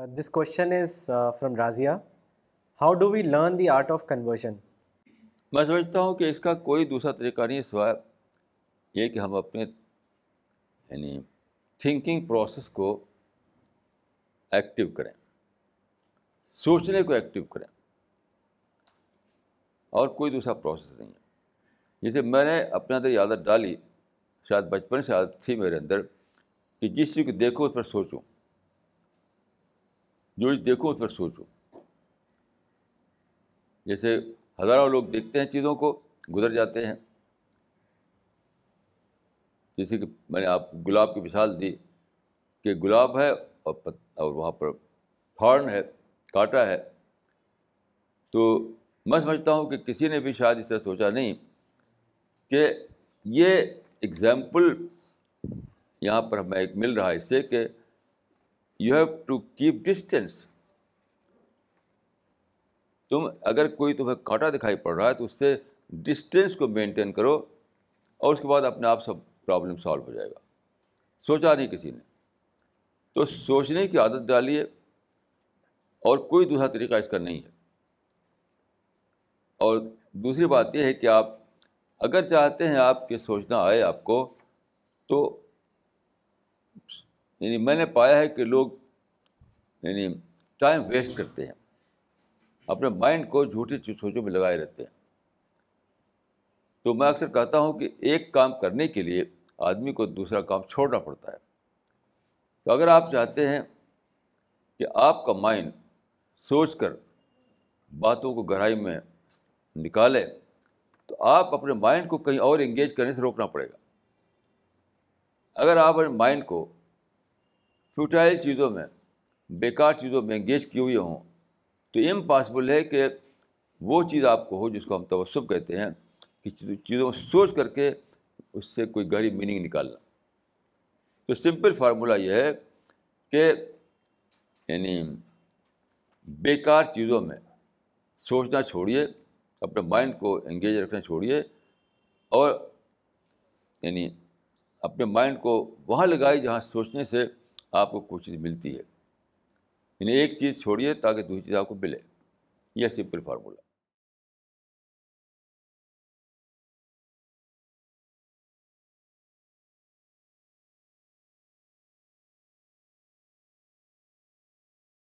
This uh, this question is uh, from Razia. How do we learn the art of conversion? मैं समझता हूँ कि इसका कोई दूसरा तरीका नहीं सिवाय ये कि हम अपने यानी थिंकिंग प्रोसेस को एक्टिव करें सोचने को एक्टिव करें और कोई दूसरा प्रोसेस नहीं है जैसे मैंने अपने अंदर आदत डाली शायद बचपन से आदत थी मेरे अंदर कि जिस चीज़ को देखो उस पर सोचूं जो देखो उस पर सोचो जैसे हज़ारों लोग देखते हैं चीज़ों को गुजर जाते हैं जैसे कि मैंने आप गुलाब की मिसाल दी कि गुलाब है और और वहाँ पर थॉर्न है काटा है तो मैं समझता हूँ कि किसी ने भी शायद इससे सोचा नहीं कि ये एग्ज़ाम्पल यहाँ पर हमें एक मिल रहा है इससे कि you have to keep distance तुम अगर कोई तुम्हें काटा दिखाई पड़ रहा है तो उससे डिस्टेंस को मेंटेन करो और उसके बाद अपने आप सब प्रॉब्लम सॉल्व हो जाएगा सोचा नहीं किसी ने तो सोचने की आदत डालिए और कोई दूसरा तरीका इसका नहीं है और दूसरी बात यह है कि आप अगर चाहते हैं आपके सोचना आए आपको तो यानी मैंने पाया है कि लोग यानी टाइम वेस्ट करते हैं अपने माइंड को झूठी सोचों में लगाए रहते हैं तो मैं अक्सर कहता हूँ कि एक काम करने के लिए आदमी को दूसरा काम छोड़ना पड़ता है तो अगर आप चाहते हैं कि आपका माइंड सोचकर बातों को गहराई में निकाले तो आप अपने माइंड को कहीं और एंगेज करने से रोकना पड़ेगा अगर आप अपने माइंड को फ्यूटाइल चीज़ों में बेकार चीज़ों में एंगेज किए हुए हों तो इम्पॉसिबल है कि वो चीज़ आपको हो जिसको हम तवसुब कहते हैं कि चीज़ों को सोच करके उससे कोई गहरी मीनिंग निकालना तो सिंपल फार्मूला यह है कि यानी बेकार चीज़ों में सोचना छोड़िए अपने माइंड को इंगेज रखना छोड़िए और यानी अपने माइंड को वहाँ लगाए जहाँ सोचने से आपको कोई चीज़ मिलती है इन्हें एक चीज़ छोड़िए ताकि दूसरी चीज़ आपको मिले यह सिंपल फार्मूला